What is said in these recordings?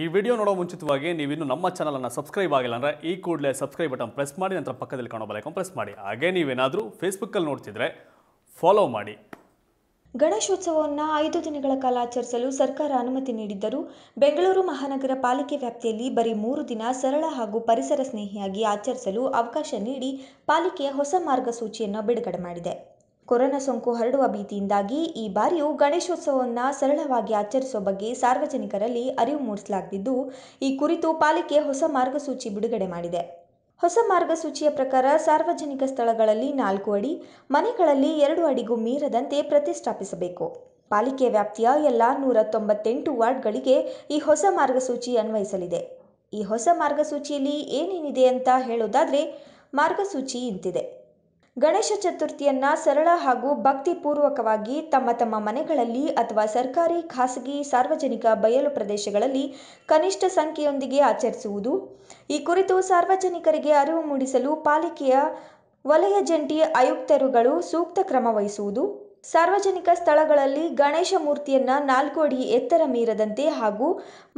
ಈ ವಿಡಿಯೋ ನೋಡೋ ಮುಂಚಿತವಾಗಿ ನೀವಿನ್ನು ನಮ್ಮ ಚಾನಲನ್ನು ಸಬ್ಸ್ಕ್ರೈಬ್ ಆಗಿಲ್ಲ ಅಂದರೆ ಈ ಕೂಡಲೇ ಸಬ್ಸ್ಕ್ರೈಬ್ ಬಟನ್ ಪ್ರೆಸ್ ಮಾಡಿ ನಂತರ ಪಕ್ಕದಲ್ಲಿ ಕಾಣೋ ಪ್ರೆಸ್ ಮಾಡಿ ಹಾಗೆ ನೀವೇನಾದರೂ ಫೇಸ್ಬುಕ್ಕಲ್ಲಿ ನೋಡ್ತಿದ್ರೆ ಫಾಲೋ ಮಾಡಿ ಗಣೇಶೋತ್ಸವವನ್ನು ಐದು ದಿನಗಳ ಕಾಲ ಆಚರಿಸಲು ಸರ್ಕಾರ ಅನುಮತಿ ನೀಡಿದ್ದರೂ ಬೆಂಗಳೂರು ಮಹಾನಗರ ಪಾಲಿಕೆ ವ್ಯಾಪ್ತಿಯಲ್ಲಿ ಬರೀ ಮೂರು ದಿನ ಸರಳ ಹಾಗೂ ಪರಿಸರ ಸ್ನೇಹಿಯಾಗಿ ಆಚರಿಸಲು ಅವಕಾಶ ನೀಡಿ ಪಾಲಿಕೆಯ ಹೊಸ ಮಾರ್ಗಸೂಚಿಯನ್ನು ಬಿಡುಗಡೆ ಮಾಡಿದೆ ಕೊರೋನಾ ಸೋಂಕು ಹರಡುವ ಭೀತಿಯಿಂದಾಗಿ ಈ ಬಾರಿಯೂ ಗಣೇಶೋತ್ಸವವನ್ನು ಸರಳವಾಗಿ ಆಚರಿಸುವ ಬಗ್ಗೆ ಸಾರ್ವಜನಿಕರಲ್ಲಿ ಅರಿವು ಮೂಡಿಸಲಾಗುತ್ತಿದ್ದು ಈ ಕುರಿತು ಪಾಲಿಕೆ ಹೊಸ ಮಾರ್ಗಸೂಚಿ ಬಿಡುಗಡೆ ಮಾಡಿದೆ ಹೊಸ ಮಾರ್ಗಸೂಚಿಯ ಪ್ರಕಾರ ಸಾರ್ವಜನಿಕ ಸ್ಥಳಗಳಲ್ಲಿ ನಾಲ್ಕು ಅಡಿ ಮನೆಗಳಲ್ಲಿ ಎರಡು ಅಡಿಗೂ ಮೀರದಂತೆ ಪ್ರತಿಷ್ಠಾಪಿಸಬೇಕು ಪಾಲಿಕೆ ವ್ಯಾಪ್ತಿಯ ಎಲ್ಲ ನೂರ ತೊಂಬತ್ತೆಂಟು ವಾರ್ಡ್ಗಳಿಗೆ ಈ ಹೊಸ ಮಾರ್ಗಸೂಚಿ ಅನ್ವಯಿಸಲಿದೆ ಈ ಹೊಸ ಮಾರ್ಗಸೂಚಿಯಲ್ಲಿ ಏನೇನಿದೆ ಅಂತ ಹೇಳೋದಾದರೆ ಮಾರ್ಗಸೂಚಿ ಇಂತಿದೆ ಗಣೇಶ ಚತುರ್ಥಿಯನ್ನ ಸರಳ ಹಾಗೂ ಭಕ್ತಿಪೂರ್ವಕವಾಗಿ ತಮ್ಮ ತಮ್ಮ ಮನೆಗಳಲ್ಲಿ ಅಥವಾ ಸರ್ಕಾರಿ ಖಾಸಗಿ ಸಾರ್ವಜನಿಕ ಬಯಲು ಪ್ರದೇಶಗಳಲ್ಲಿ ಕನಿಷ್ಠ ಸಂಖ್ಯೆಯೊಂದಿಗೆ ಆಚರಿಸುವುದು ಈ ಕುರಿತು ಸಾರ್ವಜನಿಕರಿಗೆ ಅರಿವು ಮೂಡಿಸಲು ಪಾಲಿಕೆಯ ವಲಯ ಜಂಟಿ ಆಯುಕ್ತರುಗಳು ಸೂಕ್ತ ಕ್ರಮ ವಹಿಸುವುದು ಸಾರ್ವಜನಿಕ ಸ್ಥಳಗಳಲ್ಲಿ ಗಣೇಶ ಮೂರ್ತಿಯನ್ನ ನಾಲ್ಕು ಅಡಿ ಎತ್ತರ ಮೀರದಂತೆ ಹಾಗೂ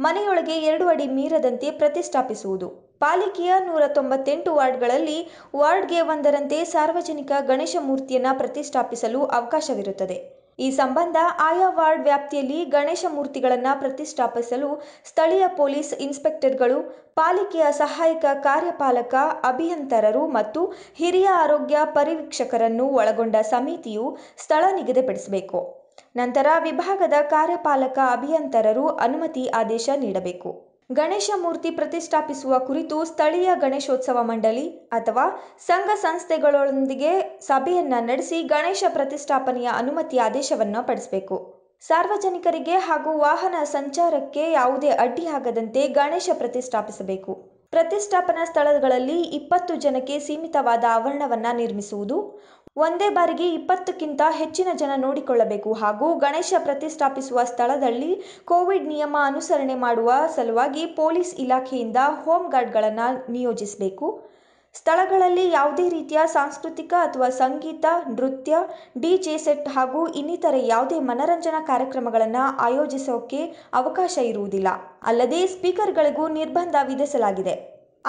ಮನೆಯೊಳಗೆ ಎರಡು ಅಡಿ ಮೀರದಂತೆ ಪ್ರತಿಷ್ಠಾಪಿಸುವುದು ಪಾಲಿಕೆಯ ನೂರ ತೊಂಬತ್ತೆಂಟು ವಾರ್ಡ್ಗಳಲ್ಲಿ ವಾರ್ಡ್ಗೆ ಒಂದರಂತೆ ಸಾರ್ವಜನಿಕ ಗಣೇಶ ಮೂರ್ತಿಯನ್ನು ಪ್ರತಿಷ್ಠಾಪಿಸಲು ಅವಕಾಶವಿರುತ್ತದೆ ಈ ಸಂಬಂಧ ಆಯಾ ವಾರ್ಡ್ ವ್ಯಾಪ್ತಿಯಲ್ಲಿ ಗಣೇಶ ಮೂರ್ತಿಗಳನ್ನು ಪ್ರತಿಷ್ಠಾಪಿಸಲು ಸ್ಥಳೀಯ ಪೊಲೀಸ್ ಇನ್ಸ್ಪೆಕ್ಟರ್ಗಳು ಪಾಲಿಕೆಯ ಸಹಾಯಕ ಕಾರ್ಯಪಾಲಕ ಅಭಿಯಂತರರು ಮತ್ತು ಹಿರಿಯ ಆರೋಗ್ಯ ಪರಿವೀಕ್ಷಕರನ್ನು ಒಳಗೊಂಡ ಸಮಿತಿಯು ಸ್ಥಳ ನಿಗದಿಪಡಿಸಬೇಕು ನಂತರ ವಿಭಾಗದ ಕಾರ್ಯಪಾಲಕ ಅಭಿಯಂತರರು ಅನುಮತಿ ಆದೇಶ ನೀಡಬೇಕು ಗಣೇಶ ಮೂರ್ತಿ ಪ್ರತಿಷ್ಠಾಪಿಸುವ ಕುರಿತು ಸ್ಥಳೀಯ ಗಣೇಶೋತ್ಸವ ಮಂಡಳಿ ಅಥವಾ ಸಂಘ ಸಂಸ್ಥೆಗಳೊಂದಿಗೆ ಸಭೆಯನ್ನ ನಡೆಸಿ ಗಣೇಶ ಪ್ರತಿಷ್ಠಾಪನೆಯ ಅನುಮತಿ ಆದೇಶವನ್ನು ಪಡಿಸಬೇಕು ಸಾರ್ವಜನಿಕರಿಗೆ ಹಾಗೂ ವಾಹನ ಸಂಚಾರಕ್ಕೆ ಯಾವುದೇ ಅಡ್ಡಿಯಾಗದಂತೆ ಗಣೇಶ ಪ್ರತಿಷ್ಠಾಪಿಸಬೇಕು ಪ್ರತಿಷ್ಠಾಪನಾ ಸ್ಥಳಗಳಲ್ಲಿ ಇಪ್ಪತ್ತು ಜನಕ್ಕೆ ಸೀಮಿತವಾದ ಆವರಣವನ್ನ ನಿರ್ಮಿಸುವುದು ಒಂದೇ ಬಾರಿಗೆ ಇಪ್ಪತ್ತಕ್ಕಿಂತ ಹೆಚ್ಚಿನ ಜನ ನೋಡಿಕೊಳ್ಳಬೇಕು ಹಾಗೂ ಗಣೇಶ ಪ್ರತಿಷ್ಠಾಪಿಸುವ ಸ್ಥಳದಲ್ಲಿ ಕೋವಿಡ್ ನಿಯಮ ಅನುಸರಣೆ ಮಾಡುವ ಸಲುವಾಗಿ ಪೊಲೀಸ್ ಇಲಾಖೆಯಿಂದ ಹೋಮ್ ಗಾರ್ಡ್ಗಳನ್ನು ನಿಯೋಜಿಸಬೇಕು ಸ್ಥಳಗಳಲ್ಲಿ ಯಾವುದೇ ರೀತಿಯ ಸಾಂಸ್ಕೃತಿಕ ಅಥವಾ ಸಂಗೀತ ನೃತ್ಯ ಡಿಜೆ ಸೆಟ್ ಹಾಗೂ ಇನ್ನಿತರ ಯಾವುದೇ ಮನರಂಜನಾ ಕಾರ್ಯಕ್ರಮಗಳನ್ನು ಆಯೋಜಿಸೋಕೆ ಅವಕಾಶ ಇರುವುದಿಲ್ಲ ಅಲ್ಲದೆ ಸ್ಪೀಕರ್ಗಳಿಗೂ ನಿರ್ಬಂಧ ವಿಧಿಸಲಾಗಿದೆ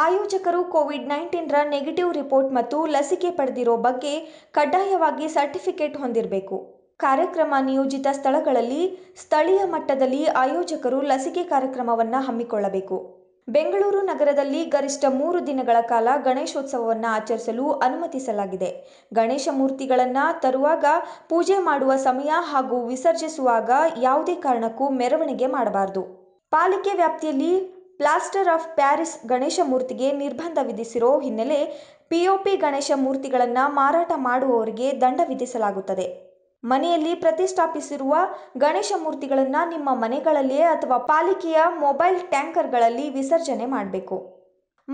ಆಯೋಜಕರು ಕೋವಿಡ್ ನೈನ್ಟೀನ್ರ ನೆಗೆಟಿವ್ ರಿಪೋರ್ಟ್ ಮತ್ತು ಲಸಿಕೆ ಪಡೆದಿರೋ ಬಗ್ಗೆ ಕಡ್ಡಾಯವಾಗಿ ಸರ್ಟಿಫಿಕೇಟ್ ಹೊಂದಿರಬೇಕು ಕಾರ್ಯಕ್ರಮ ನಿಯೋಜಿತ ಸ್ಥಳಗಳಲ್ಲಿ ಸ್ಥಳೀಯ ಮಟ್ಟದಲ್ಲಿ ಆಯೋಜಕರು ಲಸಿಕೆ ಕಾರ್ಯಕ್ರಮವನ್ನು ಹಮ್ಮಿಕೊಳ್ಳಬೇಕು ಬೆಂಗಳೂರು ನಗರದಲ್ಲಿ ಗರಿಷ್ಠ ಮೂರು ದಿನಗಳ ಕಾಲ ಗಣೇಶೋತ್ಸವವನ್ನು ಆಚರಿಸಲು ಅನುಮತಿಸಲಾಗಿದೆ ಗಣೇಶ ಮೂರ್ತಿಗಳನ್ನು ತರುವಾಗ ಪೂಜೆ ಮಾಡುವ ಸಮಯ ಹಾಗೂ ವಿಸರ್ಜಿಸುವಾಗ ಯಾವುದೇ ಕಾರಣಕ್ಕೂ ಮೆರವಣಿಗೆ ಮಾಡಬಾರದು ಪಾಲಿಕೆ ವ್ಯಾಪ್ತಿಯಲ್ಲಿ ಪ್ಲಾಸ್ಟರ್ ಆಫ್ ಪ್ಯಾರಿಸ್ ಗಣೇಶ ಮೂರ್ತಿಗೆ ನಿರ್ಬಂಧ ವಿಧಿಸಿರೋ ಹಿನ್ನೆಲೆ ಪಿಒಪಿ ಗಣೇಶ ಮೂರ್ತಿಗಳನ್ನು ಮಾರಾಟ ಮಾಡುವವರಿಗೆ ದಂಡ ವಿಧಿಸಲಾಗುತ್ತದೆ ಮನೆಯಲ್ಲಿ ಪ್ರತಿಷ್ಠಾಪಿಸಿರುವ ಗಣೇಶ ಮೂರ್ತಿಗಳನ್ನು ನಿಮ್ಮ ಮನೆಗಳಲ್ಲಿಯೇ ಅಥವಾ ಪಾಲಿಕೆಯ ಮೊಬೈಲ್ ಟ್ಯಾಂಕರ್ಗಳಲ್ಲಿ ವಿಸರ್ಜನೆ ಮಾಡಬೇಕು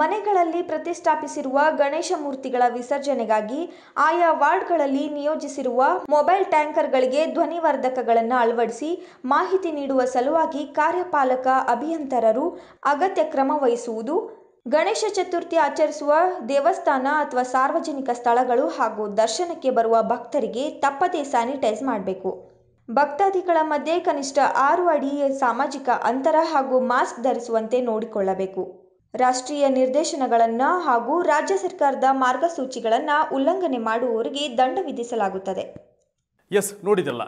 ಮನೆಗಳಲ್ಲಿ ಪ್ರತಿಷ್ಠಾಪಿಸಿರುವ ಗಣೇಶ ಮೂರ್ತಿಗಳ ವಿಸರ್ಜನೆಗಾಗಿ ಆಯಾ ವಾರ್ಡ್ಗಳಲ್ಲಿ ನಿಯೋಜಿಸಿರುವ ಮೊಬೈಲ್ ಟ್ಯಾಂಕರ್ಗಳಿಗೆ ಧ್ವನಿವರ್ಧಕಗಳನ್ನು ಅಳವಡಿಸಿ ಮಾಹಿತಿ ನೀಡುವ ಸಲುವಾಗಿ ಕಾರ್ಯಪಾಲಕ ಅಭಿಯಂತರರು ಅಗತ್ಯ ಕ್ರಮ ವಹಿಸುವುದು ಗಣೇಶ ಚತುರ್ಥಿ ಆಚರಿಸುವ ದೇವಸ್ಥಾನ ಅಥವಾ ಸಾರ್ವಜನಿಕ ಸ್ಥಳಗಳು ಹಾಗೂ ದರ್ಶನಕ್ಕೆ ಬರುವ ಭಕ್ತರಿಗೆ ತಪ್ಪದೇ ಸ್ಯಾನಿಟೈಸ್ ಮಾಡಬೇಕು ಭಕ್ತಾದಿಗಳ ಮಧ್ಯೆ ಕನಿಷ್ಠ ಆರು ಅಡಿ ಸಾಮಾಜಿಕ ಅಂತರ ಹಾಗೂ ಮಾಸ್ಕ್ ಧರಿಸುವಂತೆ ನೋಡಿಕೊಳ್ಳಬೇಕು ರಾಷ್ಟ್ರೀಯ ನಿರ್ದೇಶನಗಳನ್ನು ಹಾಗೂ ರಾಜ್ಯ ಸರ್ಕಾರದ ಮಾರ್ಗಸೂಚಿಗಳನ್ನು ಉಲ್ಲಂಘನೆ ಮಾಡುವವರಿಗೆ ದಂಡ ವಿಧಿಸಲಾಗುತ್ತದೆ ಎಸ್ ನೋಡಿದಲ್ಲ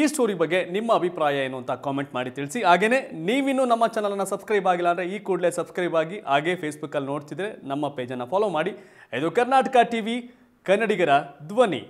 ಈ ಸ್ಟೋರಿ ಬಗ್ಗೆ ನಿಮ್ಮ ಅಭಿಪ್ರಾಯ ಏನು ಅಂತ ಕಾಮೆಂಟ್ ಮಾಡಿ ತಿಳಿಸಿ ಹಾಗೆಯೇ ನೀವಿನ್ನು ನಮ್ಮ ಚಾನಲನ್ನು ಸಬ್ಸ್ಕ್ರೈಬ್ ಆಗಿಲ್ಲ ಅಂದರೆ ಈ ಕೂಡಲೇ ಸಬ್ಸ್ಕ್ರೈಬ್ ಆಗಿ ಹಾಗೇ ಫೇಸ್ಬುಕ್ಕಲ್ಲಿ ನೋಡ್ತಿದ್ರೆ ನಮ್ಮ ಪೇಜನ್ನು ಫಾಲೋ ಮಾಡಿ ಇದು ಕರ್ನಾಟಕ ಟಿ ಕನ್ನಡಿಗರ ಧ್ವನಿ